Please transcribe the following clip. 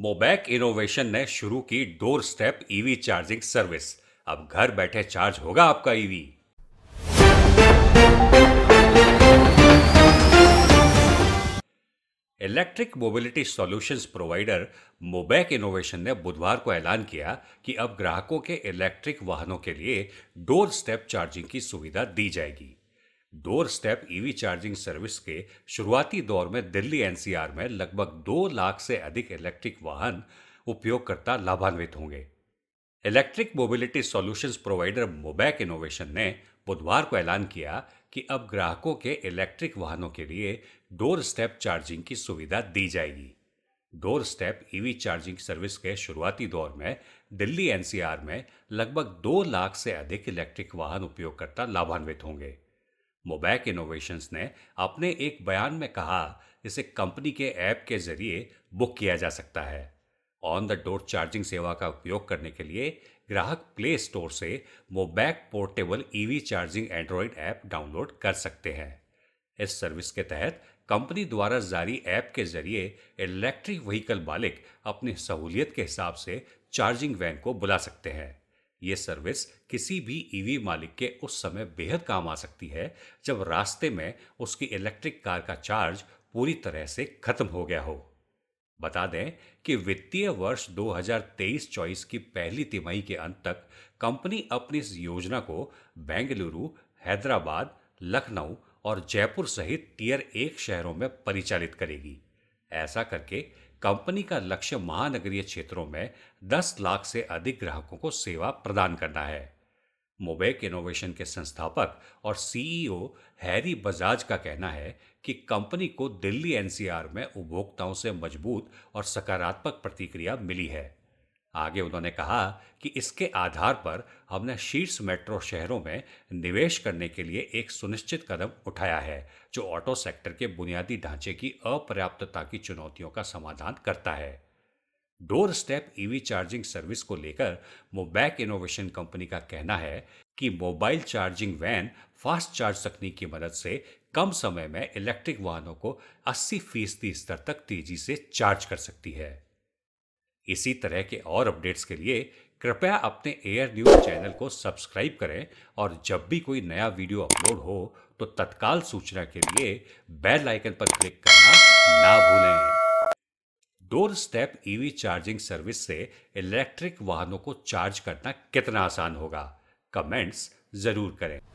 मोबैक इनोवेशन ने शुरू की door step EV charging service अब घर बैठे चार्ज होगा आपका EV electric mobility solutions provider Mobec Innovation ने बुधवार को ऐलान किया कि अब ग्राहकों के इलेक्ट्रिक वाहनों के लिए डोर स्टेप चार्जिंग की सुविधा दी जाएगी door step EV e charging service के शुरुआती दौर में दिल्ली एनसीआर में लगभग दो लाख से अधिक इलेक्ट्रिक वाहन उपयोगकर्ता लाभान्वित होंगे electric mobility solutions provider Mobec Innovation ने बुधवार को ऐलान किया कि अब ग्राहकों के इलेक्ट्रिक वाहनों के लिए डोर स्टेप चार्जिंग की सुविधा दी जाएगी door step EV e charging service के शुरुआती दौर में दिल्ली एनसीआर में लगभग दो लाख से अधिक इलेक्ट्रिक वाहन उपयोगकर्ता लाभान्वित होंगे मोबैक इनोवेशंस ने अपने एक बयान में कहा इसे कंपनी के ऐप के जरिए बुक किया जा सकता है ऑन द डोर चार्जिंग सेवा का उपयोग करने के लिए ग्राहक प्ले स्टोर से Mobec portable EV charging Android app download कर सकते हैं इस सर्विस के तहत कंपनी द्वारा जारी ऐप के जरिए इलेक्ट्रिक व्हीकल मालिक अपनी सहूलियत के हिसाब से चार्जिंग वैन को बुला सकते हैं ये सर्विस किसी भी ईवी e मालिक के उस समय बेहद काम आ सकती है जब रास्ते में उसकी इलेक्ट्रिक कार का चार्ज पूरी तरह से खत्म हो गया हो बता दें कि वित्तीय वर्ष 2023-24 की पहली तिमाही के अंत तक कंपनी अपनी इस योजना को बेंगलुरु हैदराबाद लखनऊ और जयपुर सहित टीयर एक शहरों में परिचालित करेगी ऐसा करके कंपनी का लक्ष्य महानगरीय क्षेत्रों में 10 लाख से अधिक ग्राहकों को सेवा प्रदान करना है मोबैक इनोवेशन के संस्थापक और सीईओ e हैरी बजाज का कहना है कि कंपनी को दिल्ली एनसीआर में उपभोक्ताओं से मजबूत और सकारात्मक प्रतिक्रिया मिली है आगे उन्होंने कहा कि इसके आधार पर हमने शीर्ष मेट्रो शहरों में निवेश करने के लिए एक सुनिश्चित कदम उठाया है जो ऑटो सेक्टर के बुनियादी ढांचे की अपर्याप्तता की चुनौतियों का समाधान करता है door step EV charging service को लेकर मोबैक इनोवेशन कंपनी का कहना है कि mobile charging van fast charge तकनीक की मदद से कम समय में इलेक्ट्रिक वाहनों को 80 फीसदी स्तर तक तेजी से चार्ज कर सकती है इसी तरह के और अपडेट्स के लिए कृपया अपने एयर न्यूज चैनल को सब्सक्राइब करें और जब भी कोई नया वीडियो अपलोड हो तो तत्काल सूचना के लिए बेल आइकन पर क्लिक करना ना भूलें door step EV charging service से इलेक्ट्रिक वाहनों को चार्ज करना कितना आसान होगा कमेंट्स जरूर करें